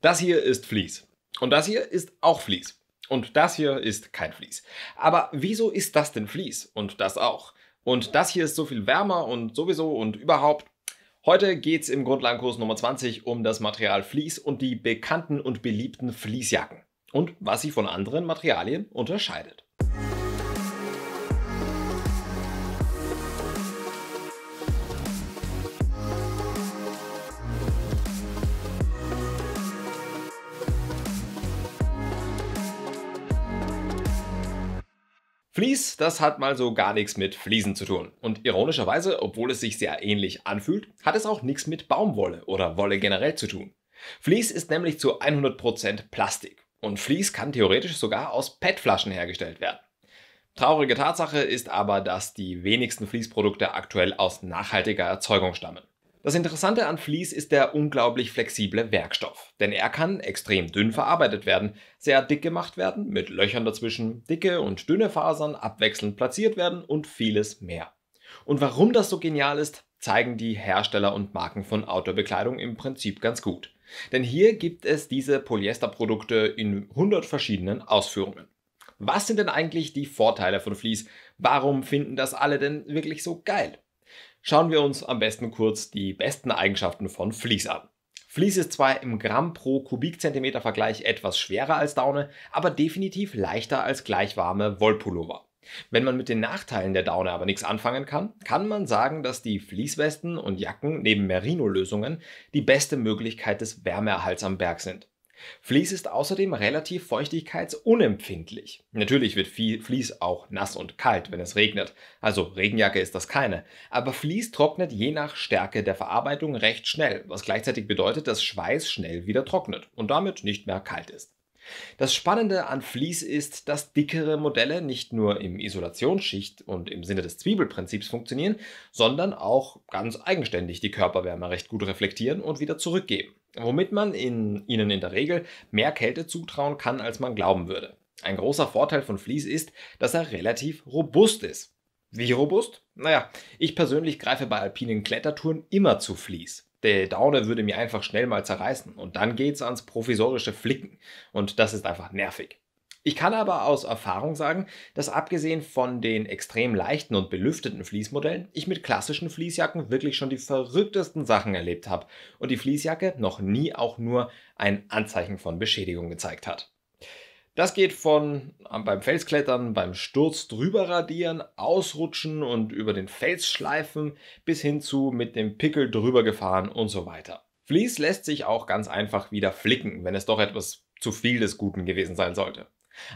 Das hier ist Vlies. Und das hier ist auch Vlies. Und das hier ist kein Vlies. Aber wieso ist das denn Vlies? Und das auch. Und das hier ist so viel wärmer und sowieso und überhaupt. Heute geht's im Grundlagenkurs Nummer 20 um das Material Vlies und die bekannten und beliebten Vliesjacken. Und was sie von anderen Materialien unterscheidet. Fließ, das hat mal so gar nichts mit Fliesen zu tun. Und ironischerweise, obwohl es sich sehr ähnlich anfühlt, hat es auch nichts mit Baumwolle oder Wolle generell zu tun. Fließ ist nämlich zu 100% Plastik und Fließ kann theoretisch sogar aus PET-Flaschen hergestellt werden. Traurige Tatsache ist aber, dass die wenigsten Fließprodukte aktuell aus nachhaltiger Erzeugung stammen. Das Interessante an Vlies ist der unglaublich flexible Werkstoff, denn er kann extrem dünn verarbeitet werden, sehr dick gemacht werden, mit Löchern dazwischen, dicke und dünne Fasern abwechselnd platziert werden und vieles mehr. Und warum das so genial ist, zeigen die Hersteller und Marken von Outdoor-Bekleidung im Prinzip ganz gut. Denn hier gibt es diese Polyesterprodukte in 100 verschiedenen Ausführungen. Was sind denn eigentlich die Vorteile von Vlies? Warum finden das alle denn wirklich so geil? Schauen wir uns am besten kurz die besten Eigenschaften von Vlies an. Vlies ist zwar im Gramm pro Kubikzentimeter Vergleich etwas schwerer als Daune, aber definitiv leichter als gleichwarme Wollpullover. Wenn man mit den Nachteilen der Daune aber nichts anfangen kann, kann man sagen, dass die Fließwesten und Jacken neben Merino-Lösungen die beste Möglichkeit des Wärmeerhalts am Berg sind. Vlies ist außerdem relativ feuchtigkeitsunempfindlich. Natürlich wird Vlies auch nass und kalt, wenn es regnet. Also Regenjacke ist das keine. Aber Vlies trocknet je nach Stärke der Verarbeitung recht schnell, was gleichzeitig bedeutet, dass Schweiß schnell wieder trocknet und damit nicht mehr kalt ist. Das Spannende an Vlies ist, dass dickere Modelle nicht nur im Isolationsschicht und im Sinne des Zwiebelprinzips funktionieren, sondern auch ganz eigenständig die Körperwärme recht gut reflektieren und wieder zurückgeben womit man in, ihnen in der Regel mehr Kälte zutrauen kann, als man glauben würde. Ein großer Vorteil von Vlies ist, dass er relativ robust ist. Wie robust? Naja, ich persönlich greife bei alpinen Klettertouren immer zu Vlies. Der Daune würde mir einfach schnell mal zerreißen und dann geht's ans provisorische Flicken und das ist einfach nervig. Ich kann aber aus Erfahrung sagen, dass abgesehen von den extrem leichten und belüfteten Fließmodellen, ich mit klassischen Fließjacken wirklich schon die verrücktesten Sachen erlebt habe und die Fließjacke noch nie auch nur ein Anzeichen von Beschädigung gezeigt hat. Das geht von äh, beim Felsklettern, beim Sturz drüber radieren, ausrutschen und über den Fels schleifen bis hin zu mit dem Pickel drüber gefahren und so weiter. Vlies lässt sich auch ganz einfach wieder flicken, wenn es doch etwas zu viel des Guten gewesen sein sollte.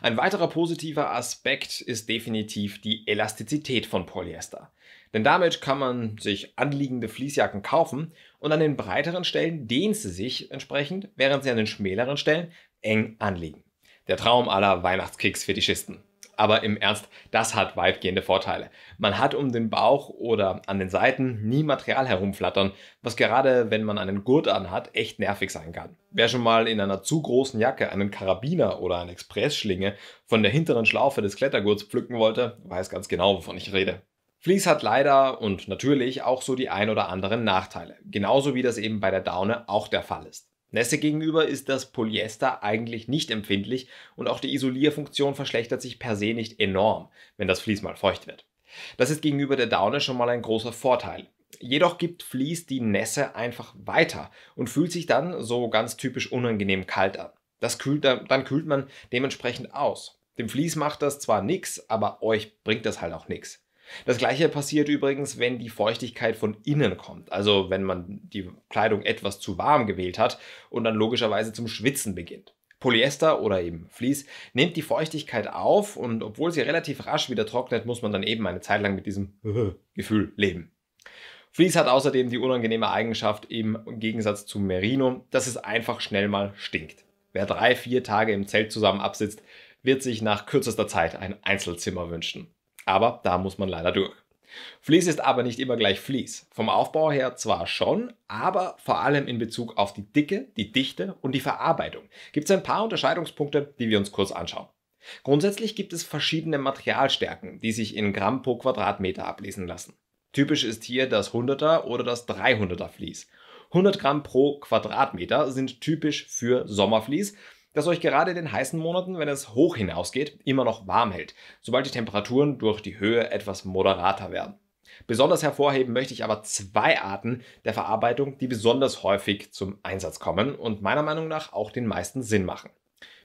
Ein weiterer positiver Aspekt ist definitiv die Elastizität von Polyester. Denn damit kann man sich anliegende Fließjacken kaufen und an den breiteren Stellen dehnt sie sich entsprechend, während sie an den schmäleren Stellen eng anliegen. Der Traum aller weihnachtskicks für die Schisten aber im Ernst, das hat weitgehende Vorteile. Man hat um den Bauch oder an den Seiten nie Material herumflattern, was gerade wenn man einen Gurt anhat, echt nervig sein kann. Wer schon mal in einer zu großen Jacke einen Karabiner oder eine Expressschlinge von der hinteren Schlaufe des Klettergurts pflücken wollte, weiß ganz genau, wovon ich rede. Fleece hat leider und natürlich auch so die ein oder anderen Nachteile, genauso wie das eben bei der Daune auch der Fall ist. Nässe gegenüber ist das Polyester eigentlich nicht empfindlich und auch die Isolierfunktion verschlechtert sich per se nicht enorm, wenn das Vlies mal feucht wird. Das ist gegenüber der Daune schon mal ein großer Vorteil. Jedoch gibt Vlies die Nässe einfach weiter und fühlt sich dann so ganz typisch unangenehm kalt an. Das kühlt, dann kühlt man dementsprechend aus. Dem Vlies macht das zwar nichts, aber euch bringt das halt auch nichts. Das gleiche passiert übrigens, wenn die Feuchtigkeit von innen kommt, also wenn man die Kleidung etwas zu warm gewählt hat und dann logischerweise zum Schwitzen beginnt. Polyester oder eben Vlies nimmt die Feuchtigkeit auf und obwohl sie relativ rasch wieder trocknet, muss man dann eben eine Zeit lang mit diesem Gefühl leben. Vlies hat außerdem die unangenehme Eigenschaft im Gegensatz zu Merino, dass es einfach schnell mal stinkt. Wer drei, vier Tage im Zelt zusammen absitzt, wird sich nach kürzester Zeit ein Einzelzimmer wünschen. Aber da muss man leider durch. Fließ ist aber nicht immer gleich Fließ. Vom Aufbau her zwar schon, aber vor allem in Bezug auf die Dicke, die Dichte und die Verarbeitung gibt es ein paar Unterscheidungspunkte, die wir uns kurz anschauen. Grundsätzlich gibt es verschiedene Materialstärken, die sich in Gramm pro Quadratmeter ablesen lassen. Typisch ist hier das 100er oder das 300er Fließ. 100 Gramm pro Quadratmeter sind typisch für Sommervlies, das euch gerade in den heißen Monaten, wenn es hoch hinausgeht, immer noch warm hält, sobald die Temperaturen durch die Höhe etwas moderater werden. Besonders hervorheben möchte ich aber zwei Arten der Verarbeitung, die besonders häufig zum Einsatz kommen und meiner Meinung nach auch den meisten Sinn machen.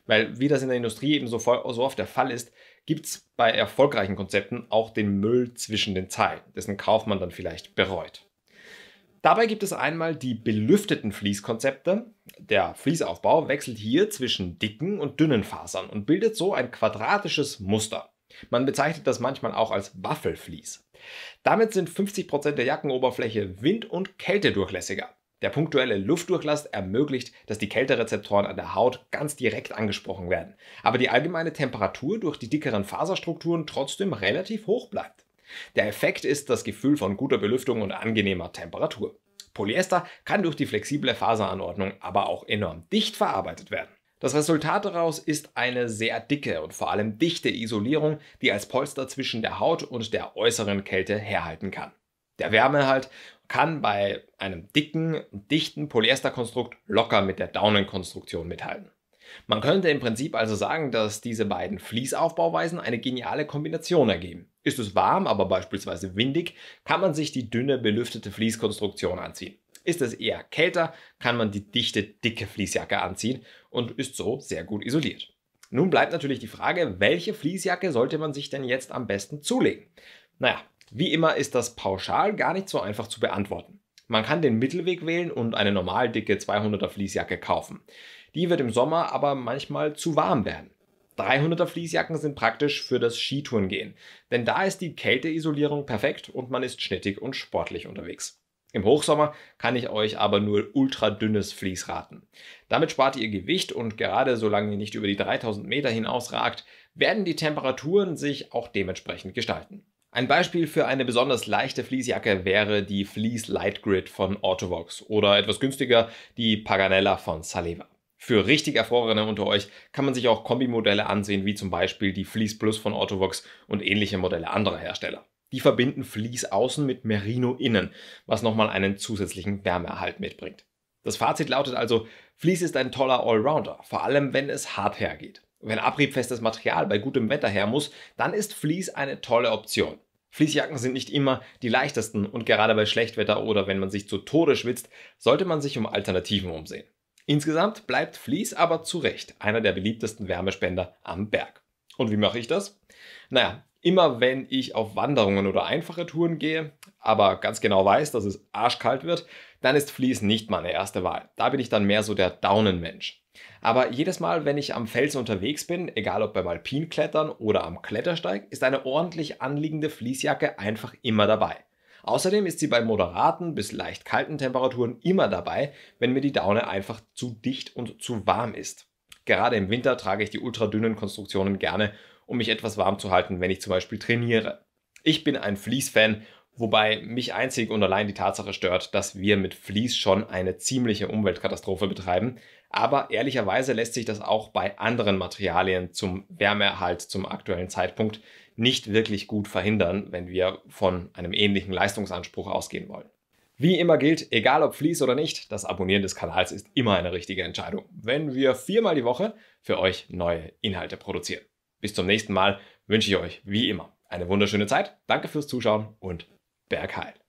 Weil, wie das in der Industrie eben so, oft der Fall ist, gibt es bei erfolgreichen Konzepten auch den Müll zwischen den Zeilen, dessen Kauf man dann vielleicht bereut. Dabei gibt es einmal die belüfteten Fließkonzepte. Der Fließaufbau wechselt hier zwischen dicken und dünnen Fasern und bildet so ein quadratisches Muster. Man bezeichnet das manchmal auch als Waffelflies. Damit sind 50% der Jackenoberfläche wind- und kältedurchlässiger. Der punktuelle Luftdurchlass ermöglicht, dass die Kälterezeptoren an der Haut ganz direkt angesprochen werden, aber die allgemeine Temperatur durch die dickeren Faserstrukturen trotzdem relativ hoch bleibt. Der Effekt ist das Gefühl von guter Belüftung und angenehmer Temperatur. Polyester kann durch die flexible Faseranordnung aber auch enorm dicht verarbeitet werden. Das Resultat daraus ist eine sehr dicke und vor allem dichte Isolierung, die als Polster zwischen der Haut und der äußeren Kälte herhalten kann. Der Wärmehalt kann bei einem dicken, dichten Polyesterkonstrukt locker mit der Daunenkonstruktion mithalten. Man könnte im Prinzip also sagen, dass diese beiden Fließaufbauweisen eine geniale Kombination ergeben. Ist es warm, aber beispielsweise windig, kann man sich die dünne belüftete Fließkonstruktion anziehen. Ist es eher kälter, kann man die dichte, dicke Fließjacke anziehen und ist so sehr gut isoliert. Nun bleibt natürlich die Frage, welche Fließjacke sollte man sich denn jetzt am besten zulegen? Naja, wie immer ist das pauschal gar nicht so einfach zu beantworten. Man kann den Mittelweg wählen und eine normal dicke 200er Fließjacke kaufen. Die wird im Sommer aber manchmal zu warm werden. 300er Fließjacken sind praktisch für das Skitourengehen, denn da ist die Kälteisolierung perfekt und man ist schnittig und sportlich unterwegs. Im Hochsommer kann ich euch aber nur ultra dünnes Vlies raten. Damit spart ihr Gewicht und gerade solange ihr nicht über die 3000 Meter hinausragt, werden die Temperaturen sich auch dementsprechend gestalten. Ein Beispiel für eine besonders leichte Fließjacke wäre die Fleece Light Grid von Autovox oder etwas günstiger die Paganella von Saleva. Für richtig Erfrorene unter euch kann man sich auch Kombimodelle ansehen, wie zum Beispiel die Fleece Plus von Ottovox und ähnliche Modelle anderer Hersteller. Die verbinden Fleece außen mit Merino innen, was nochmal einen zusätzlichen Wärmeerhalt mitbringt. Das Fazit lautet also, Fleece ist ein toller Allrounder, vor allem wenn es hart hergeht. Wenn abriebfestes Material bei gutem Wetter her muss, dann ist Fleece eine tolle Option. Fließjacken sind nicht immer die leichtesten und gerade bei Schlechtwetter oder wenn man sich zu Tode schwitzt, sollte man sich um Alternativen umsehen. Insgesamt bleibt Vlies aber zu Recht einer der beliebtesten Wärmespender am Berg. Und wie mache ich das? Naja, immer wenn ich auf Wanderungen oder einfache Touren gehe, aber ganz genau weiß, dass es arschkalt wird, dann ist Vlies nicht meine erste Wahl. Da bin ich dann mehr so der Daunenmensch. Aber jedes Mal, wenn ich am Felsen unterwegs bin, egal ob beim Alpinklettern oder am Klettersteig, ist eine ordentlich anliegende Fließjacke einfach immer dabei. Außerdem ist sie bei moderaten bis leicht kalten Temperaturen immer dabei, wenn mir die Daune einfach zu dicht und zu warm ist. Gerade im Winter trage ich die ultradünnen Konstruktionen gerne, um mich etwas warm zu halten, wenn ich zum Beispiel trainiere. Ich bin ein Fleece-Fan, wobei mich einzig und allein die Tatsache stört, dass wir mit Fleece schon eine ziemliche Umweltkatastrophe betreiben. Aber ehrlicherweise lässt sich das auch bei anderen Materialien zum Wärmeerhalt zum aktuellen Zeitpunkt nicht wirklich gut verhindern, wenn wir von einem ähnlichen Leistungsanspruch ausgehen wollen. Wie immer gilt, egal ob Fleece oder nicht, das Abonnieren des Kanals ist immer eine richtige Entscheidung, wenn wir viermal die Woche für euch neue Inhalte produzieren. Bis zum nächsten Mal wünsche ich euch wie immer eine wunderschöne Zeit, danke fürs Zuschauen und Bergheil!